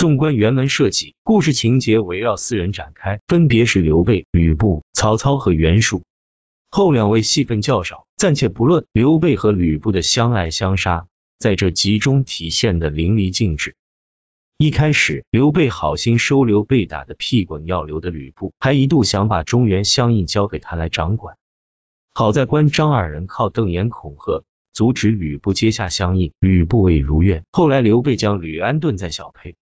纵观原文设计，故事情节围绕四人展开，分别是刘备、吕布、曹操和袁术。后两位戏份较少，暂且不论。刘备和吕布的相爱相杀，在这集中体现的淋漓尽致。一开始，刘备好心收留被打的屁滚尿流的吕布，还一度想把中原相印交给他来掌管。好在关张二人靠瞪眼恐吓阻止吕布接下相印，吕布未如愿。后来刘备将吕安顿在小沛。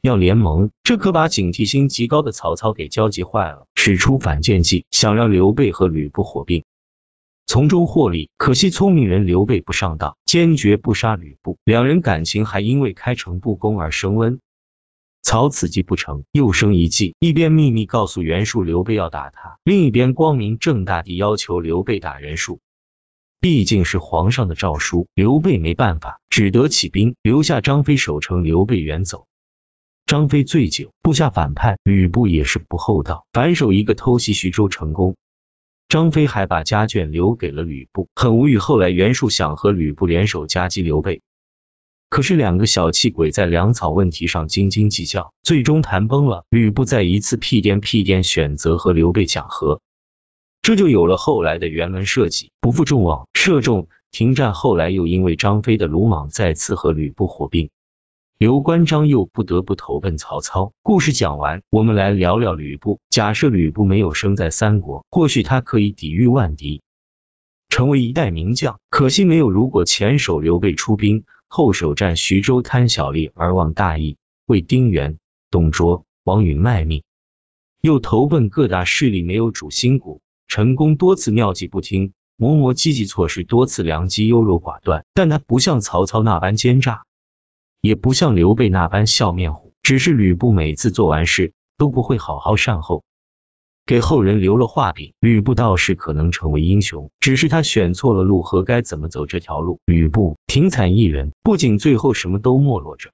要联盟，这可把警惕心极高的曹操给焦急坏了，使出反间计，想让刘备和吕布火并，从中获利。可惜聪明人刘备不上当，坚决不杀吕布，两人感情还因为开诚布公而升温。曹此计不成，又生一计，一边秘密告诉袁术刘备要打他，另一边光明正大地要求刘备打袁术。毕竟是皇上的诏书，刘备没办法，只得起兵，留下张飞守城，刘备远走。张飞醉酒，部下反叛，吕布也是不厚道，反手一个偷袭徐州成功。张飞还把家眷留给了吕布，很无语。后来袁术想和吕布联手夹击刘备，可是两个小气鬼在粮草问题上斤斤计较，最终谈崩了。吕布再一次屁颠屁颠选择和刘备讲和，这就有了后来的辕门射戟，不负众望，射中停战。后来又因为张飞的鲁莽，再次和吕布火并。刘关张又不得不投奔曹操。故事讲完，我们来聊聊吕布。假设吕布没有生在三国，或许他可以抵御万敌，成为一代名将。可惜没有。如果前手刘备出兵，后手战徐州贪小利而忘大义，为丁原、董卓、王允卖命，又投奔各大势力，没有主心骨，成功多次妙计不听，磨磨唧唧错失多次良机，优柔寡断。但他不像曹操那般奸诈。也不像刘备那般笑面虎，只是吕布每次做完事都不会好好善后，给后人留了画柄。吕布倒是可能成为英雄，只是他选错了路和该怎么走这条路。吕布挺惨一人，不仅最后什么都没落着，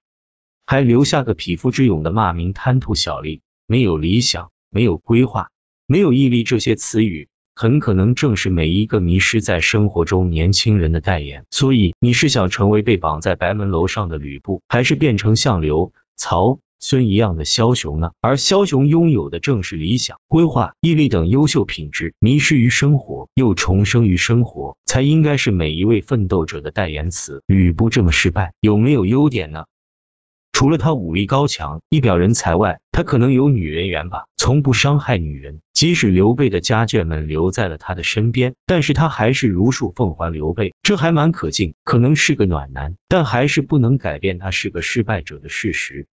还留下个匹夫之勇的骂名。贪图小利，没有理想，没有规划，没有毅力这些词语。很可能正是每一个迷失在生活中年轻人的代言。所以，你是想成为被绑在白门楼上的吕布，还是变成像刘、曹、孙一样的枭雄呢？而枭雄拥有的正是理想、规划、毅力等优秀品质。迷失于生活，又重生于生活，才应该是每一位奋斗者的代言词。吕布这么失败，有没有优点呢？除了他武力高强、一表人才外，他可能有女人缘吧，从不伤害女人。即使刘备的家眷们留在了他的身边，但是他还是如数奉还刘备，这还蛮可敬，可能是个暖男，但还是不能改变他是个失败者的事实。